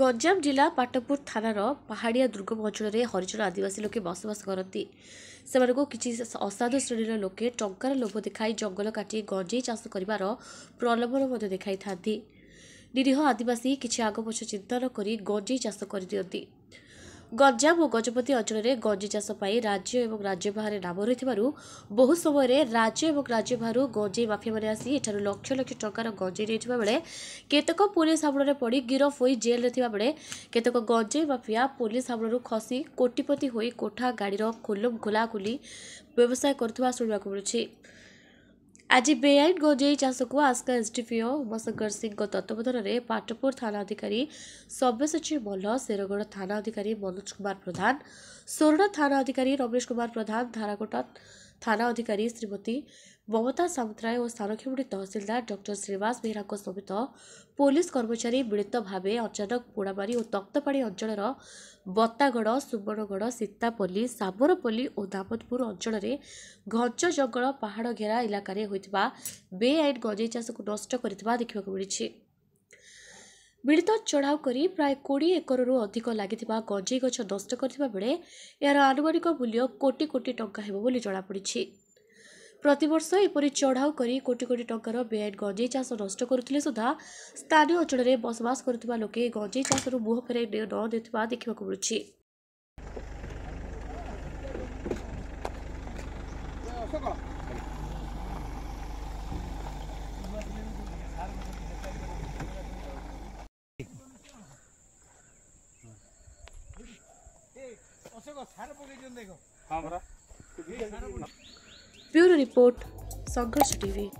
ଗଞ୍ଜାମ ଜିଲ୍ଲା ପାଟପୁର ଥାନାର ପାହାଡ଼ିଆ ଦୁର୍ଗମ ଅଞ୍ଚଳରେ ହରିଜନ ଆଦିବାସୀ ଲୋକେ ବସବାସ କରନ୍ତି ସେମାନଙ୍କୁ କିଛି ଅସାଧୁ ଶ୍ରେଣୀର ଲୋକେ ଟଙ୍କାର ଲୋଭ ଦେଖାଇ ଜଙ୍ଗଲ କାଟି ଗଞ୍ଜେଇ ଚାଷ କରିବାର ପ୍ରଲୋଭନ ମଧ୍ୟ ଦେଖାଇଥାନ୍ତି ନିରୀହ ଆଦିବାସୀ କିଛି ଆଗପଛ ଚିନ୍ତା ନ କରି ଗଞ୍ଜେଇ ଚାଷ କରିଦିଅନ୍ତି ଗଞ୍ଜାମ ଓ ଗଜପତି ଅଞ୍ଚଳରେ ଗଞ୍ଜି ଚାଷ ପାଇଁ ରାଜ୍ୟ ଏବଂ ରାଜ୍ୟ ବାହାରେ ନାମ ରହିଥିବାରୁ ବହୁ ସମୟରେ ରାଜ୍ୟ ଏବଂ ରାଜ୍ୟ ବାହାରୁ ଗଞ୍ଜେଇ ମାଫିଆମାନେ ଆସି ଏଠାରୁ ଲକ୍ଷ ଲକ୍ଷ ଟଙ୍କାର ଗଞ୍ଜେଇ ନେଇଥିବା ବେଳେ କେତେକ ପୁଲିସ୍ ହାବୁଡ଼ରେ ପଡ଼ି ଗିରଫ ହୋଇ ଜେଲ୍ରେ ଥିବାବେଳେ କେତେକ ଗଞ୍ଜେଇ ମାଫିଆ ପୁଲିସ୍ ହାବୁଡ଼ରୁ ଖସି କୋଟିପତି ହୋଇ କୋଠା ଗାଡ଼ିର ଖୋଲ ଖୋଲାଖୋଲି ବ୍ୟବସାୟ କରୁଥିବା ଶୁଣିବାକୁ ମିଳୁଛି ଆଜି ବେଆଇନ ଗଞ୍ଜେଇ ଚାଷକୁ ଆସ୍କା ଏସ୍ଡିପିଓ ଉମାଶଙ୍କର ସିଂଙ୍କ ତତ୍ତ୍ୱାବଧାନରେ ପାଟପୁର ଥାନା ଅଧିକାରୀ ସବ୍ୟସାଚୀ ମଲ୍ଲ ଶେରଗଡ଼ ଥାନା ଅଧିକାରୀ ମନୋଜ କୁମାର ପ୍ରଧାନ ସୋରଡ଼ା ଥାନା ଅଧିକାରୀ ରମେଶ କୁମାର ପ୍ରଧାନ ଧାରାକୋଟା ଥାନା ଅଧିକାରୀ ଶ୍ରୀମତୀ ମମତା ସାମୁତରାୟ ଓ ସାରକ୍ଷୀମଣ୍ଡଳୀ ତହସିଲଦାର ଡକ୍ଟର ଶ୍ରୀବାସ ବେହେରାଙ୍କ ସମେତ ପୋଲିସ କର୍ମଚାରୀ ମିଳିତ ଭାବେ ଅଚାନକ ପୋଡ଼ାବାରୀ ଓ ତପ୍ତପାଣି ଅଞ୍ଚଳର ବତାଗଡ଼ ସୁବର୍ଣ୍ଣଗଡ଼ ସୀତାପଲ୍ଲୀ ସାବରପଲ୍ଲୀ ଓ ଦାମଦପୁର ଅଞ୍ଚଳରେ ଘଞ୍ଚ ଜଙ୍ଗଳ ପାହାଡ଼ ଘେରା ଇଲାକାରେ ହୋଇଥିବା ବେଆଇନ ଗଞ୍ଜେଇ ଚାଷକୁ ନଷ୍ଟ କରିଥିବା ଦେଖିବାକୁ ମିଳିଛି ମିଳିତ ଚଢ଼ାଉ କରି ପ୍ରାୟ କୋଡ଼ିଏ ଏକରରୁ ଅଧିକ ଲାଗିଥିବା ଗଞ୍ଜେଇ ଗଛ ନଷ୍ଟ କରିଥିବା ବେଳେ ଏହାର ଆନୁମାନିକ ମୂଲ୍ୟ କୋଟି କୋଟି ଟଙ୍କା ହେବ ବୋଲି ଜଣାପଡ଼ିଛି ପ୍ରତିବର୍ଷ ଏପରି ଚଢ଼ାଉ କରି କୋଟି କୋଟି ଟଙ୍କାର ବେଆଇନ ଗଞ୍ଜେଇ ଚାଷ ନଷ୍ଟ କରୁଥିଲେ ସୁଦ୍ଧା ସ୍ଥାନୀୟ ଅଞ୍ଚଳରେ ବସବାସ କରୁଥିବା ଲୋକେ ଗଞ୍ଜେଇ ଚାଷରୁ ମୁହଁ ଫେରାଇ ନ ଦେଉଥିବା ଦେଖିବାକୁ ମିଳୁଛି ब्यूरो रिपोर्ट संघर्ष टीवी